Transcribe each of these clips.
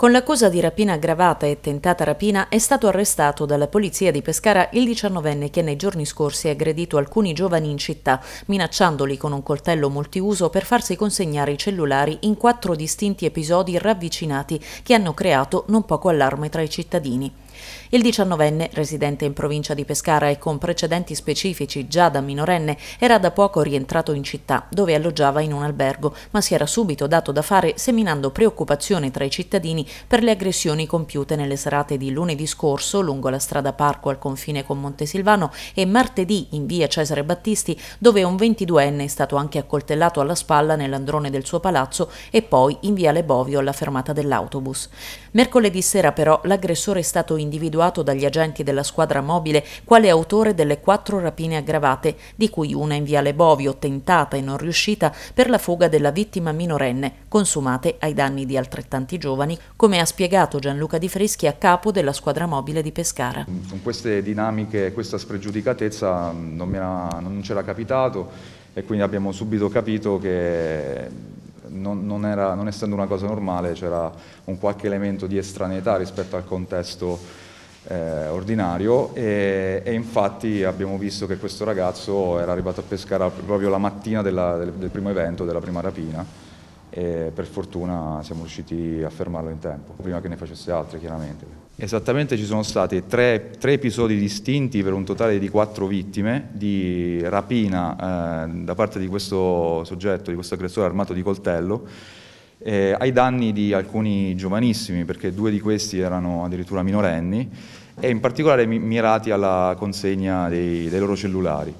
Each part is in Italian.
Con l'accusa di rapina aggravata e tentata rapina è stato arrestato dalla polizia di Pescara il 19enne che nei giorni scorsi ha aggredito alcuni giovani in città, minacciandoli con un coltello multiuso per farsi consegnare i cellulari in quattro distinti episodi ravvicinati che hanno creato non poco allarme tra i cittadini. Il 19enne, residente in provincia di Pescara e con precedenti specifici già da minorenne, era da poco rientrato in città, dove alloggiava in un albergo, ma si era subito dato da fare seminando preoccupazione tra i cittadini per le aggressioni compiute nelle serate di lunedì scorso lungo la strada Parco al confine con Montesilvano e martedì in via Cesare Battisti, dove un 22enne è stato anche accoltellato alla spalla nell'androne del suo palazzo e poi in via Lebovio alla fermata dell'autobus. Mercoledì sera però l'aggressore è stato in individuato dagli agenti della squadra mobile quale autore delle quattro rapine aggravate, di cui una in Viale Bovio, tentata e non riuscita per la fuga della vittima minorenne, consumate ai danni di altrettanti giovani, come ha spiegato Gianluca Di Freschi a capo della squadra mobile di Pescara. Con queste dinamiche, questa spregiudicatezza mm, non, era, non c'era capitato e quindi abbiamo subito capito che non, non, era, non essendo una cosa normale c'era un qualche elemento di estraneità rispetto al contesto eh, ordinario e, e, infatti abbiamo visto che questo ragazzo era arrivato a Pescara proprio la mattina della, del, del, primo evento, della prima rapina e per fortuna siamo riusciti a fermarlo in tempo, prima che ne facesse altre chiaramente. Esattamente ci sono stati tre, tre, episodi distinti per un totale di quattro vittime di rapina eh, da parte di questo soggetto, di questo aggressore armato di coltello, eh, ai danni di alcuni giovanissimi, perché due di questi erano addirittura minorenni, e in particolare mirati alla consegna dei, dei loro cellulari.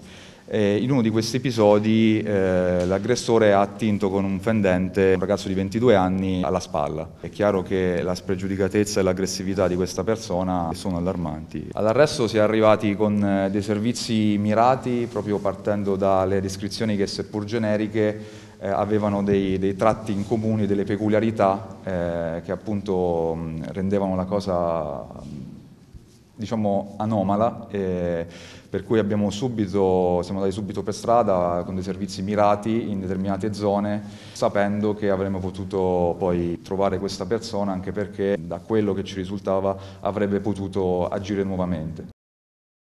E eh, in uno di questi episodi eh, l'aggressore ha attinto con un fendente un ragazzo di 22 anni alla spalla. È chiaro che la spregiudicatezza e l'aggressività di questa persona sono allarmanti. All'arresto si è arrivati con eh, dei servizi mirati proprio partendo dalle descrizioni che seppur generiche eh, avevano dei, dei, tratti in comune, delle peculiarità eh, che appunto mh, rendevano la cosa diciamo anomala, eh, per cui subito, siamo andati subito per strada con dei servizi mirati in determinate zone, sapendo che avremmo potuto poi trovare questa persona anche perché da quello che ci risultava avrebbe potuto agire nuovamente.